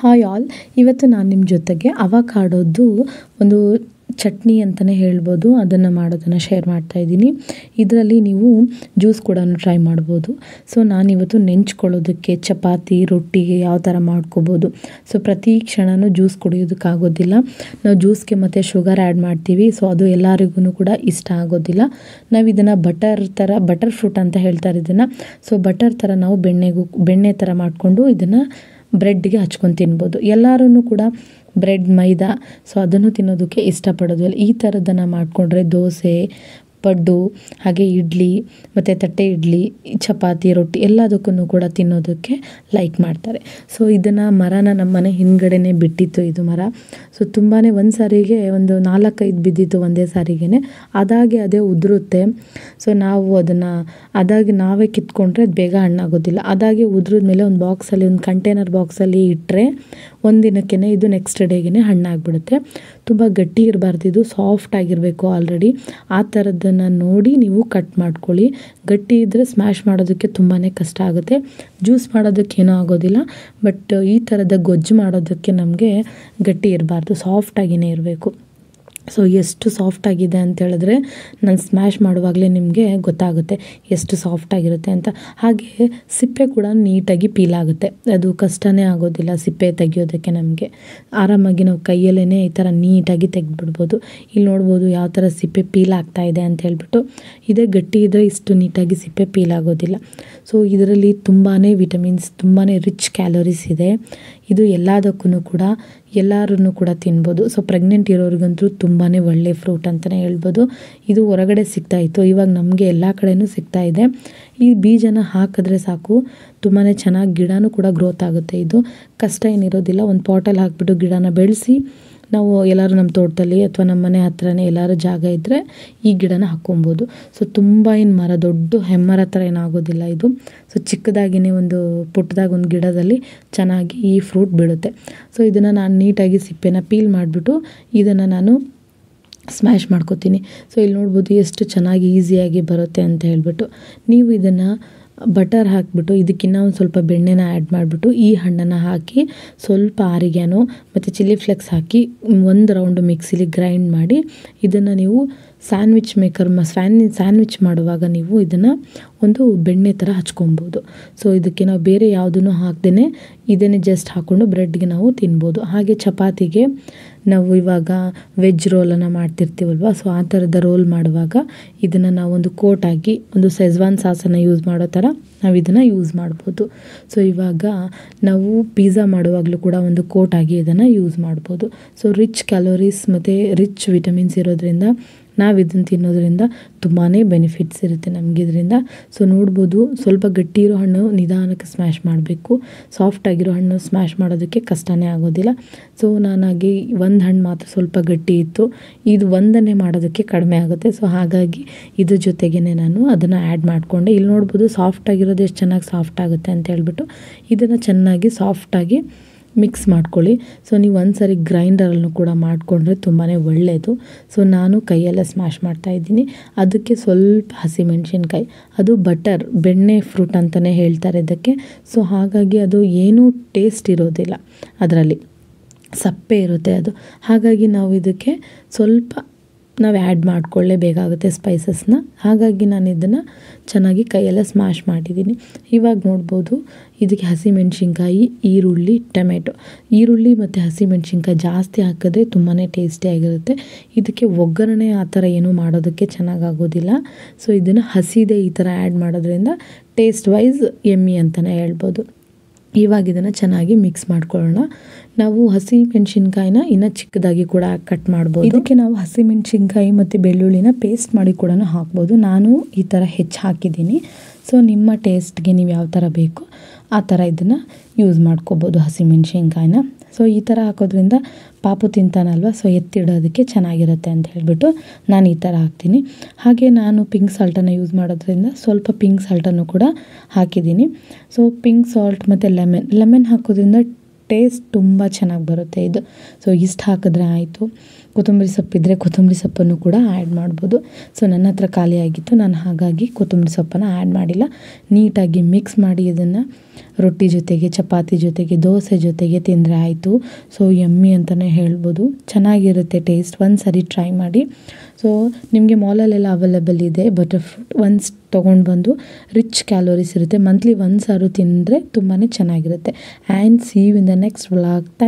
hi all ಇವತ್ತು ನಾನು ನಿಮ್ಮ ಜೊತೆಗೆ ಅವಕಾಡೋದು ಒಂದು ಚಟ್ನಿ ಅಂತಲೇ ಹೇಳ್ಬೋದು ಅದನ್ನು ಮಾಡೋದನ್ನು ಶೇರ್ ಮಾಡ್ತಾ ಇದ್ದೀನಿ ಇದರಲ್ಲಿ ನೀವು ಜ್ಯೂಸ್ ಕೂಡ ಟ್ರೈ ಮಾಡ್ಬೋದು ಸೊ ನಾನಿವತ್ತು ನೆಂಚ್ಕೊಳ್ಳೋದಕ್ಕೆ ಚಪಾತಿ ರೊಟ್ಟಿಗೆ ಯಾವ ಥರ ಮಾಡ್ಕೋಬೋದು ಸೊ ಪ್ರತಿ ಕ್ಷಣವೂ ಜ್ಯೂಸ್ ಕುಡಿಯೋದಕ್ಕಾಗೋದಿಲ್ಲ ನಾವು ಜ್ಯೂಸ್ಗೆ ಮತ್ತು ಶುಗರ್ ಆ್ಯಡ್ ಮಾಡ್ತೀವಿ ಸೊ ಅದು ಎಲ್ಲರಿಗೂ ಕೂಡ ಇಷ್ಟ ಆಗೋದಿಲ್ಲ ನಾವು ಇದನ್ನು ಬಟರ್ ಥರ ಬಟರ್ ಫ್ರೂಟ್ ಅಂತ ಹೇಳ್ತಾರೆ ಇದನ್ನು ಸೊ ಬಟರ್ ಥರ ನಾವು ಬೆಣ್ಣೆಗೂ ಬೆಣ್ಣೆ ಥರ ಮಾಡಿಕೊಂಡು ಇದನ್ನು ಬ್ರೆಡ್ಗೆ ಹಚ್ಕೊಂಡು ತಿನ್ಬೋದು ಎಲ್ಲರೂ ಕೂಡ ಬ್ರೆಡ್ ಮೈದಾ ಸೊ ಅದನ್ನು ತಿನ್ನೋದಕ್ಕೆ ಇಷ್ಟಪಡೋದು ಅಲ್ಲಿ ಈ ಥರದ್ದನ್ನು ಮಾಡಿಕೊಂಡ್ರೆ ದೋಸೆ ಪಡ್ಡು ಹಾಗೆ ಇಡ್ಲಿ ಮತ್ತು ತಟ್ಟೆ ಇಡ್ಲಿ ಚಪಾತಿ ರೊಟ್ಟಿ ಎಲ್ಲದಕ್ಕೂ ಕೂಡ ತಿನ್ನೋದಕ್ಕೆ ಲೈಕ್ ಮಾಡ್ತಾರೆ ಸೊ ಇದನ್ನು ಮರನ ನಮ್ಮ ಮನೆ ಹಿಂದುಗಡೆನೇ ಬಿಟ್ಟಿತ್ತು ಇದು ಮರ ಸೊ ತುಂಬಾ ಒಂದು ಸಾರಿಗೆ ಒಂದು ನಾಲ್ಕೈದು ಬಿದ್ದಿತ್ತು ಒಂದೇ ಸಾರಿಗೆ ಅದಾಗಿ ಅದೇ ಉದುರುತ್ತೆ ಸೊ ನಾವು ಅದನ್ನು ಅದಾಗಿ ನಾವೇ ಕಿತ್ಕೊಂಡ್ರೆ ಅದು ಬೇಗ ಹಣ್ಣಾಗೋದಿಲ್ಲ ಅದಾಗಿ ಉದುರಿದ ಮೇಲೆ ಒಂದು ಬಾಕ್ಸಲ್ಲಿ ಒಂದು ಕಂಟೈನರ್ ಬಾಕ್ಸಲ್ಲಿ ಇಟ್ಟರೆ ಒಂದು ದಿನಕ್ಕೇ ಇದು ನೆಕ್ಸ್ಟ್ ಡೇಗೆ ಹಣ್ಣಾಗ್ಬಿಡುತ್ತೆ ತುಂಬ ಗಟ್ಟಿ ಇರಬಾರ್ದು ಇದು ಸಾಫ್ಟ್ ಆಗಿರಬೇಕು ಆಲ್ರೆಡಿ ಆ ಥರದ ಅದನ್ನು ನೋಡಿ ನೀವು ಕಟ್ ಮಾಡ್ಕೊಳ್ಳಿ ಗಟ್ಟಿ ಇದ್ದರೆ ಸ್ಮ್ಯಾಶ್ ಮಾಡೋದಕ್ಕೆ ತುಂಬಾ ಕಷ್ಟ ಆಗುತ್ತೆ ಜ್ಯೂಸ್ ಮಾಡೋದಕ್ಕೆ ಏನೂ ಆಗೋದಿಲ್ಲ ಬಟ್ ಈ ಥರದ ಗೊಜ್ಜು ಮಾಡೋದಕ್ಕೆ ನಮಗೆ ಗಟ್ಟಿ ಇರಬಾರ್ದು ಸಾಫ್ಟಾಗಿಯೇ ಇರಬೇಕು ಸೊ ಎಷ್ಟು ಸಾಫ್ಟಾಗಿದೆ ಅಂತ ಹೇಳಿದ್ರೆ ನಾನು ಸ್ಮ್ಯಾಶ್ ಮಾಡುವಾಗಲೇ ನಿಮಗೆ ಗೊತ್ತಾಗುತ್ತೆ ಎಷ್ಟು ಸಾಫ್ಟಾಗಿರುತ್ತೆ ಅಂತ ಹಾಗೆ ಸಿಪ್ಪೆ ಕೂಡ ನೀಟಾಗಿ ಪೀಲ್ ಆಗುತ್ತೆ ಅದು ಕಷ್ಟನೇ ಆಗೋದಿಲ್ಲ ಸಿಪ್ಪೆ ತೆಗಿಯೋದಕ್ಕೆ ನಮಗೆ ಆರಾಮಾಗಿ ನಾವು ಕೈಯಲ್ಲೇ ಈ ಥರ ನೀಟಾಗಿ ತೆಗೆದ್ಬಿಡ್ಬೋದು ಇಲ್ಲಿ ನೋಡ್ಬೋದು ಯಾವ ಥರ ಸಿಪ್ಪೆ ಪೀಲ್ ಆಗ್ತಾ ಇದೆ ಅಂತ ಹೇಳ್ಬಿಟ್ಟು ಇದೇ ಗಟ್ಟಿ ಇದ್ದರೆ ಇಷ್ಟು ನೀಟಾಗಿ ಸಿಪ್ಪೆ ಪೀಲ್ ಆಗೋದಿಲ್ಲ ಸೊ ಇದರಲ್ಲಿ ತುಂಬಾ ವಿಟಮಿನ್ಸ್ ತುಂಬಾ ರಿಚ್ ಕ್ಯಾಲೋರೀಸ್ ಇದೆ ಇದು ಎಲ್ಲದಕ್ಕೂ ಕೂಡ ಎಲ್ಲರೂ ಕೂಡ ತಿನ್ಬೋದು ಸೊ ಪ್ರೆಗ್ನೆಂಟ್ ಇರೋರಿಗಂತೂ ತುಂಬಾ ಒಳ್ಳೆ ಫ್ರೂಟ್ ಅಂತಲೇ ಹೇಳ್ಬೋದು ಇದು ಹೊರಗಡೆ ಸಿಗ್ತಾಯಿತ್ತು ಇವಾಗ ನಮಗೆ ಎಲ್ಲ ಕಡೆಯೂ ಸಿಗ್ತಾ ಇದೆ ಈ ಬೀಜನ ಹಾಕಿದ್ರೆ ಸಾಕು ತುಂಬಾ ಚೆನ್ನಾಗಿ ಗಿಡನೂ ಕೂಡ ಗ್ರೋತ್ ಆಗುತ್ತೆ ಇದು ಕಷ್ಟ ಏನಿರೋದಿಲ್ಲ ಒಂದು ಪಾಟಲ್ಲಿ ಹಾಕಿಬಿಟ್ಟು ಗಿಡನ ಬೆಳೆಸಿ ನಾವು ಎಲ್ಲರೂ ನಮ್ಮ ತೋಟದಲ್ಲಿ ಅಥವಾ ನಮ್ಮ ಮನೆ ಹತ್ರನೇ ಎಲ್ಲರೂ ಜಾಗ ಇದ್ದರೆ ಈ ಗಿಡನ ಹಾಕ್ಕೊಬೋದು ಸೊ ತುಂಬ ಏನು ಮರ ದೊಡ್ಡ ಹೆಮ್ಮರ ಥರ ಏನಾಗೋದಿಲ್ಲ ಇದು ಸೊ ಚಿಕ್ಕದಾಗಿನೇ ಒಂದು ಪುಟ್ಟದಾಗ ಒಂದು ಗಿಡದಲ್ಲಿ ಚೆನ್ನಾಗಿ ಈ ಫ್ರೂಟ್ ಬೀಳುತ್ತೆ ಸೊ ಇದನ್ನು ನಾನು ನೀಟಾಗಿ ಸಿಪ್ಪೆನ ಪೀಲ್ ಮಾಡಿಬಿಟ್ಟು ಇದನ್ನು ನಾನು ಸ್ಮ್ಯಾಶ್ ಮಾಡ್ಕೋತೀನಿ ಸೊ ಇಲ್ಲಿ ನೋಡ್ಬೋದು ಎಷ್ಟು ಚೆನ್ನಾಗಿ ಈಸಿಯಾಗಿ ಬರುತ್ತೆ ಅಂತ ಹೇಳಿಬಿಟ್ಟು ನೀವು ಇದನ್ನು ಬಟರ್ ಹಾಕಿಬಿಟ್ಟು ಇದಕ್ಕಿನ್ನ ಒಂದು ಸ್ವಲ್ಪ ಬೆಣ್ಣೆನ ಆ್ಯಡ್ ಮಾಡಿಬಿಟ್ಟು ಈ ಹಣ್ಣನ್ನು ಹಾಕಿ ಸ್ವಲ್ಪ ಆರಿಗ್ಯಾನೋ ಮತ್ತು ಚಿಲ್ಲಿ ಫ್ಲೆಕ್ಸ್ ಹಾಕಿ ಒಂದು ರೌಂಡ್ ಮಿಕ್ಸಿಲಿ ಗ್ರೈಂಡ್ ಮಾಡಿ ಇದನ್ನು ನೀವು ಸ್ಯಾಂಡ್ವಿಚ್ ಮೇಕರ್ ಮ ಸ್ಯಾನ್ ಸ್ಯಾಂಡ್ವಿಚ್ ಮಾಡುವಾಗ ನೀವು ಇದನ್ನು ಒಂದು ಬೆಣ್ಣೆ ಥರ ಹಚ್ಕೊಬೋದು ಸೊ ಇದಕ್ಕೆ ನಾವು ಬೇರೆ ಯಾವುದನ್ನು ಹಾಕ್ದೇ ಇದನ್ನೇ ಜಸ್ಟ್ ಹಾಕ್ಕೊಂಡು ಬ್ರೆಡ್ಗೆ ನಾವು ತಿನ್ಬೋದು ಹಾಗೆ ಚಪಾತಿಗೆ ನಾವು ಇವಾಗ ವೆಜ್ ರೋಲನ್ನು ಮಾಡ್ತಿರ್ತೀವಲ್ವ ಸೊ ಆ ಥರದ ರೋಲ್ ಮಾಡುವಾಗ ಇದನ್ನು ನಾವೊಂದು ಕೋಟಾಗಿ ಒಂದು ಸೆಜ್ವಾನ್ ಸಾಸನ್ನು ಯೂಸ್ ಮಾಡೋ ಥರ ನಾವು ಇದನ್ನು ಯೂಸ್ ಮಾಡ್ಬೋದು ಸೊ ಇವಾಗ ನಾವು ಪಿಜ್ಜಾ ಮಾಡುವಾಗಲೂ ಕೂಡ ಒಂದು ಕೋಟಾಗಿ ಇದನ್ನು ಯೂಸ್ ಮಾಡ್ಬೋದು ಸೊ ರಿಚ್ ಕ್ಯಾಲೋರೀಸ್ ಮತ್ತು ರಿಚ್ ವಿಟಮಿನ್ಸ್ ಇರೋದ್ರಿಂದ ನಾವು ಇದನ್ನು ತಿನ್ನೋದ್ರಿಂದ ತುಂಬಾ ಬೆನಿಫಿಟ್ಸ್ ಇರುತ್ತೆ ನಮಗೆ ಇದರಿಂದ ಸೊ ನೋಡ್ಬೋದು ಸ್ವಲ್ಪ ಗಟ್ಟಿ ಇರೋ ಹಣ್ಣು ನಿಧಾನಕ್ಕೆ ಸ್ಮ್ಯಾಶ್ ಮಾಡಬೇಕು ಸಾಫ್ಟಾಗಿರೋ ಹಣ್ಣು ಸ್ಮ್ಯಾಶ್ ಮಾಡೋದಕ್ಕೆ ಕಷ್ಟನೇ ಆಗೋದಿಲ್ಲ ಸೊ ನಾನಾಗಿ ಒಂದು ಹಣ್ಣು ಮಾತ್ರ ಸ್ವಲ್ಪ ಗಟ್ಟಿ ಇತ್ತು ಇದು ಒಂದನ್ನೇ ಮಾಡೋದಕ್ಕೆ ಕಡಿಮೆ ಆಗುತ್ತೆ ಸೊ ಹಾಗಾಗಿ ಇದ್ರ ಜೊತೆಗೇನೆ ನಾನು ಅದನ್ನು ಆ್ಯಡ್ ಮಾಡಿಕೊಂಡೆ ಇಲ್ಲಿ ನೋಡ್ಬೋದು ಸಾಫ್ಟಾಗಿರೋದು ಎಷ್ಟು ಚೆನ್ನಾಗಿ ಸಾಫ್ಟ್ ಆಗುತ್ತೆ ಅಂತ ಹೇಳ್ಬಿಟ್ಟು ಇದನ್ನು ಚೆನ್ನಾಗಿ ಸಾಫ್ಟಾಗಿ ಮಿಕ್ಸ್ ಮಾಡ್ಕೊಳ್ಳಿ ಸೊ ನೀವು ಒಂದು ಸರಿ ಗ್ರೈಂಡರಲ್ಲೂ ಕೂಡ ಮಾಡಿಕೊಂಡ್ರೆ ತುಂಬಾ ಒಳ್ಳೆಯದು ಸೊ ನಾನು ಕೈಯೆಲ್ಲ ಸ್ಮ್ಯಾಶ್ ಮಾಡ್ತಾಯಿದ್ದೀನಿ ಅದಕ್ಕೆ ಸ್ವಲ್ಪ ಹಸಿಮೆಣ್ಸಿನ್ಕಾಯಿ ಅದು ಬಟರ್ ಬೆಣ್ಣೆ ಫ್ರೂಟ್ ಅಂತಲೇ ಹೇಳ್ತಾರೆ ಇದಕ್ಕೆ ಸೊ ಹಾಗಾಗಿ ಅದು ಏನೂ ಟೇಸ್ಟ್ ಇರೋದಿಲ್ಲ ಅದರಲ್ಲಿ ಸಪ್ಪೆ ಇರುತ್ತೆ ಅದು ಹಾಗಾಗಿ ನಾವು ಇದಕ್ಕೆ ಸ್ವಲ್ಪ ನಾವು ಆ್ಯಡ್ ಮಾಡಿಕೊಳ್ಳೇಬೇಕಾಗುತ್ತೆ ಸ್ಪೈಸಸ್ನ ಹಾಗಾಗಿ ನಾನು ಇದನ್ನು ಚೆನ್ನಾಗಿ ಕೈಯೆಲ್ಲ ಸ್ಮ್ಯಾಶ್ ಮಾಡಿದ್ದೀನಿ ಇವಾಗ ನೋಡ್ಬೋದು ಇದಕ್ಕೆ ಹಸಿಮೆಣ್ಸಿನ್ಕಾಯಿ ಈರುಳ್ಳಿ ಟೊಮೆಟೊ ಈರುಳ್ಳಿ ಮತ್ತು ಹಸಿಮೆಣ್ಸಿನ್ಕಾಯಿ ಜಾಸ್ತಿ ಹಾಕಿದ್ರೆ ತುಂಬಾ ಟೇಸ್ಟಿಯಾಗಿರುತ್ತೆ ಇದಕ್ಕೆ ಒಗ್ಗರಣೆ ಆ ಥರ ಏನೂ ಮಾಡೋದಕ್ಕೆ ಚೆನ್ನಾಗಾಗೋದಿಲ್ಲ ಸೊ ಇದನ್ನು ಹಸಿದೆ ಈ ಥರ ಆ್ಯಡ್ ಮಾಡೋದ್ರಿಂದ ಟೇಸ್ಟ್ ವೈಸ್ ಎಮ್ಮಿ ಅಂತಲೇ ಹೇಳ್ಬೋದು ಇವಾಗ ಇದನ್ನು ಚೆನ್ನಾಗಿ ಮಿಕ್ಸ್ ಮಾಡ್ಕೊಳ್ಳೋಣ ನಾವು ಹಸಿ ಮೆಣಸಿನ್ಕಾಯಿನ ಇನ್ನೂ ಚಿಕ್ಕದಾಗಿ ಕೂಡ ಕಟ್ ಮಾಡ್ಬೋದು ಇದಕ್ಕೆ ನಾವು ಹಸಿ ಮೆಣಸಿನ್ಕಾಯಿ ಮತ್ತು ಬೆಳ್ಳುಳ್ಳಿನ ಪೇಸ್ಟ್ ಮಾಡಿ ಕೂಡ ಹಾಕ್ಬೋದು ನಾನು ಈ ಥರ ಹೆಚ್ಚು ಹಾಕಿದ್ದೀನಿ ಸೊ ನಿಮ್ಮ ಟೇಸ್ಟ್ಗೆ ನೀವು ಯಾವ ಥರ ಬೇಕೋ ಆ ಥರ ಇದನ್ನು ಯೂಸ್ ಮಾಡ್ಕೋಬೋದು ಹಸಿ ಮೆಣಸಿನ್ಕಾಯಿನ ಸೊ ಈ ಥರ ಹಾಕೋದ್ರಿಂದ ಪಾಪು ತಿಂತಾನಲ್ವ ಸೊ ಎತ್ತಿಡೋದಕ್ಕೆ ಚೆನ್ನಾಗಿರುತ್ತೆ ಅಂತ ಹೇಳಿಬಿಟ್ಟು ನಾನು ಈ ಥರ ಹಾಕ್ತೀನಿ ಹಾಗೆ ನಾನು ಪಿಂಕ್ ಸಾಲ್ಟನ್ನು ಯೂಸ್ ಮಾಡೋದ್ರಿಂದ ಸ್ವಲ್ಪ ಪಿಂಕ್ ಸಾಲ್ಟನ್ನು ಕೂಡ ಹಾಕಿದ್ದೀನಿ ಸೊ ಪಿಂಕ್ ಸಾಲ್ಟ್ ಮತ್ತು ಲೆಮೆನ್ ಲೆಮನ್ ಹಾಕೋದ್ರಿಂದ ಟೇಸ್ಟ್ ತುಂಬ ಚೆನ್ನಾಗಿ ಬರುತ್ತೆ ಇದು ಸೊ ಇಷ್ಟು ಹಾಕಿದ್ರೆ ಆಯಿತು ಕೊತ್ತಂಬರಿ ಸೊಪ್ಪಿದ್ದರೆ ಕೊತ್ತಂಬರಿ ಸೊಪ್ಪನ್ನು ಕೂಡ ಆ್ಯಡ್ ಮಾಡ್ಬೋದು ಸೊ ನನ್ನ ಹತ್ರ ಖಾಲಿಯಾಗಿತ್ತು ನಾನು ಹಾಗಾಗಿ ಕೊತ್ತಂಬರಿ ಸೊಪ್ಪನ್ನು ಆ್ಯಡ್ ಮಾಡಿಲ್ಲ ನೀಟಾಗಿ ಮಿಕ್ಸ್ ಮಾಡಿ ಇದನ್ನು ರೊಟ್ಟಿ ಜೊತೆಗೆ ಚಪಾತಿ ಜೊತೆಗೆ ದೋಸೆ ಜೊತೆಗೆ ತಿಂದರೆ ಆಯಿತು ಸೊ ಎಮ್ಮಿ ಅಂತಲೇ ಹೇಳ್ಬೋದು ಚೆನ್ನಾಗಿರುತ್ತೆ ಟೇಸ್ಟ್ ಒಂದು ಸರಿ ಟ್ರೈ ಮಾಡಿ ಸೊ ನಿಮಗೆ ಮಾಲಲ್ಲೆಲ್ಲ ಅವೈಲೇಬಲ್ ಇದೆ ಬಟರ್ ಫ್ರೂಟ್ ಒನ್ಸ್ ತೊಗೊಂಡು ಬಂದು ರಿಚ್ ಕ್ಯಾಲೋರೀಸ್ ಇರುತ್ತೆ ಮಂತ್ಲಿ ಒಂದು ಸಾರು ತಿಂದರೆ ತುಂಬಾ ಚೆನ್ನಾಗಿರುತ್ತೆ and see you in the next vlog thank